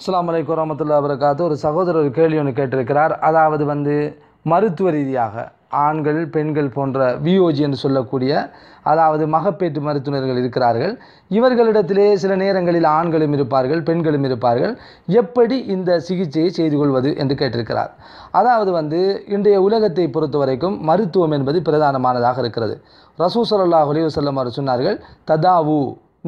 அஸ்லாம் வலைக்கம் வரமத்துல்லா வரகாத்து ஒரு சகோதரர் கேள்வி ஒன்று கேட்டிருக்கிறார் அதாவது வந்து மருத்துவ ரீதியாக ஆண்கள் பெண்கள் போன்ற விஓஜி என்று சொல்லக்கூடிய அதாவது மகப்பேற்று மருத்துவர்கள் இருக்கிறார்கள் இவர்களிடத்திலே சில நேரங்களில் ஆண்களும் இருப்பார்கள் பெண்களும் இருப்பார்கள் எப்படி இந்த சிகிச்சையை செய்து கொள்வது என்று கேட்டிருக்கிறார் அதாவது வந்து இன்றைய உலகத்தை பொறுத்த வரைக்கும் மருத்துவம் என்பது பிரதானமானதாக இருக்கிறது ரசூ சல்லாஹ் அலி அவர் சொன்னார்கள் ததாவு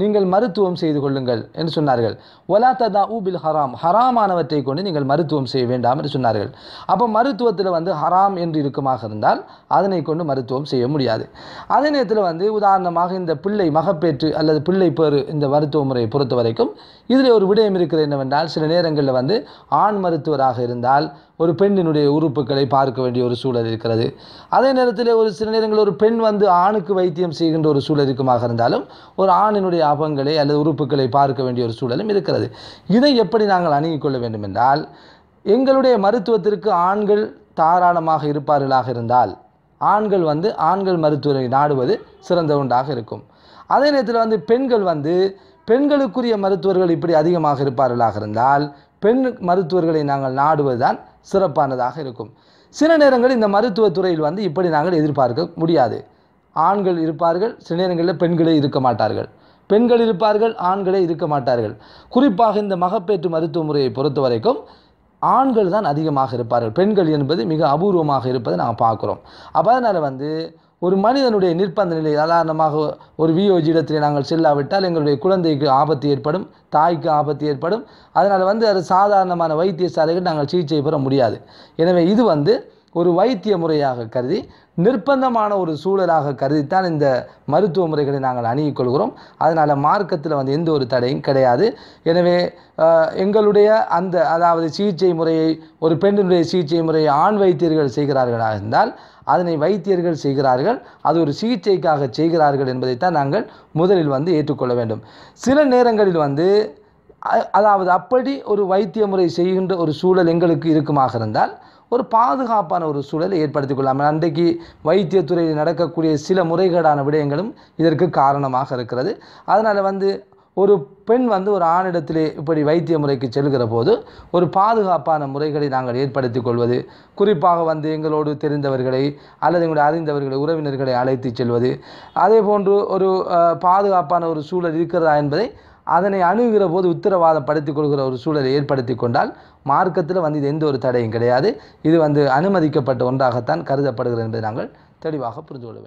நீங்கள் மருத்துவம் செய்து கொள்ளுங்கள் என்று சொன்னார்கள் ஒலா ததா ஊபில் ஹராம் ஹராமானவற்றை கொண்டு நீங்கள் மருத்துவம் செய்ய வேண்டாம் என்று சொன்னார்கள் அப்போ மருத்துவத்தில் வந்து ஹராம் என்று இருக்குமாக இருந்தால் அதனை கொண்டு மருத்துவம் செய்ய முடியாது அதே நேரத்தில் வந்து உதாரணமாக இந்த பிள்ளை மகப்பேற்று அல்லது பிள்ளை பேறு இந்த மருத்துவ முறையை பொறுத்த வரைக்கும் இதில் ஒரு விடயம் இருக்கிறது என்னவென்றால் சில நேரங்களில் வந்து ஆண் மருத்துவராக இருந்தால் ஒரு பெண்ணினுடைய உறுப்புகளை பார்க்க வேண்டிய ஒரு சூழல் இருக்கிறது அதே நேரத்தில் ஒரு சில நேரங்களில் ஒரு பெண் வந்து ஆணுக்கு வைத்தியம் செய்கின்ற ஒரு சூழல் இருக்குமாக இருந்தாலும் ஒரு ஆணினுடைய அபங்களை அல்லது உறுப்புகளை பார்க்க வேண்டிய ஒரு சூழலும் இருக்கிறது இதை எப்படி நாங்கள் அணுகி கொள்ள வேண்டும் என்றால் எங்களுடைய மருத்துவத்திற்கு ஆண்கள் தாராளமாக இருப்பார்களாக இருந்தால் ஆண்கள் வந்து ஆண்கள் மருத்துவரை நாடுவது சிறந்த உண்டாக இருக்கும் அதே நேரத்தில் வந்து பெண்கள் வந்து பெண்களுக்குரிய மருத்துவர்கள் இப்படி அதிகமாக இருப்பார்களாக இருந்தால் பெண் மருத்துவர்களை நாங்கள் நாடுவது தான் சிறப்பானதாக இருக்கும் சில நேரங்கள் இந்த மருத்துவத்துறையில் வந்து இப்படி நாங்கள் எதிர்பார்க்க முடியாது ஆண்கள் இருப்பார்கள் சில நேரங்களில் பெண்களே இருக்க மாட்டார்கள் பெண்கள் இருப்பார்கள் ஆண்களே இருக்க மாட்டார்கள் குறிப்பாக இந்த மகப்பேற்று மருத்துவ முறையை பொறுத்த வரைக்கும் ஆண்கள் தான் அதிகமாக இருப்பார்கள் பெண்கள் என்பது மிக அபூர்வமாக இருப்பதை நாம் பார்க்குறோம் அப்போ அதனால் வந்து ஒரு மனிதனுடைய நிற்பந்த நிலை சாதாரணமாக ஒரு வியோஜி இடத்திலே நாங்கள் செல்லாவிட்டால் எங்களுடைய குழந்தைக்கு ஆபத்து ஏற்படும் தாய்க்கு ஆபத்து ஏற்படும் அதனால் வந்து அது சாதாரணமான வைத்தியசாலைகள் நாங்கள் சிகிச்சை பெற முடியாது எனவே இது வந்து ஒரு வைத்திய முறையாக கருதி நிர்பந்தமான ஒரு சூழலாக கருதித்தான் இந்த மருத்துவ முறைகளை நாங்கள் அணுகிக்கொள்கிறோம் அதனால் மார்க்கத்தில் வந்து எந்த ஒரு தடையும் கிடையாது எனவே எங்களுடைய அந்த அதாவது சிகிச்சை முறையை ஒரு பெண்ணினுடைய சிகிச்சை முறையை ஆண் வைத்தியர்கள் செய்கிறார்களாக இருந்தால் அதனை வைத்தியர்கள் செய்கிறார்கள் அது ஒரு சிகிச்சைக்காக செய்கிறார்கள் என்பதைத்தான் நாங்கள் முதலில் வந்து ஏற்றுக்கொள்ள வேண்டும் சில நேரங்களில் வந்து அதாவது அப்படி ஒரு வைத்திய முறை செய்கின்ற ஒரு சூழல் எங்களுக்கு இருக்குமாக இருந்தால் ஒரு பாதுகாப்பான ஒரு சூழலை ஏற்படுத்தி கொள்ளலாம் அன்றைக்கு வைத்தியத்துறையில் நடக்கக்கூடிய சில முறைகேடான விடயங்களும் இதற்கு காரணமாக இருக்கிறது அதனால் வந்து ஒரு பெண் வந்து ஒரு ஆணிடத்திலே இப்படி வைத்திய முறைக்கு செல்கிற போது ஒரு பாதுகாப்பான முறைகளை நாங்கள் ஏற்படுத்தி கொள்வது குறிப்பாக வந்து எங்களோடு தெரிந்தவர்களை அல்லது எங்களுடைய அறிந்தவர்களை உறவினர்களை அழைத்து செல்வது அதே போன்று ஒரு பாதுகாப்பான ஒரு சூழல் இருக்கிறதா என்பதை அதனை அணுகிற போது உத்தரவாதப்படுத்திக் கொள்கிற ஒரு சூழலை ஏற்படுத்தி கொண்டால் மார்க்கத்தில் வந்து இது எந்த ஒரு தடையும் கிடையாது இது வந்து அனுமதிக்கப்பட்ட ஒன்றாகத்தான் கருதப்படுகிறது என்பதை நாங்கள் தெளிவாக புரிந்து கொள்ள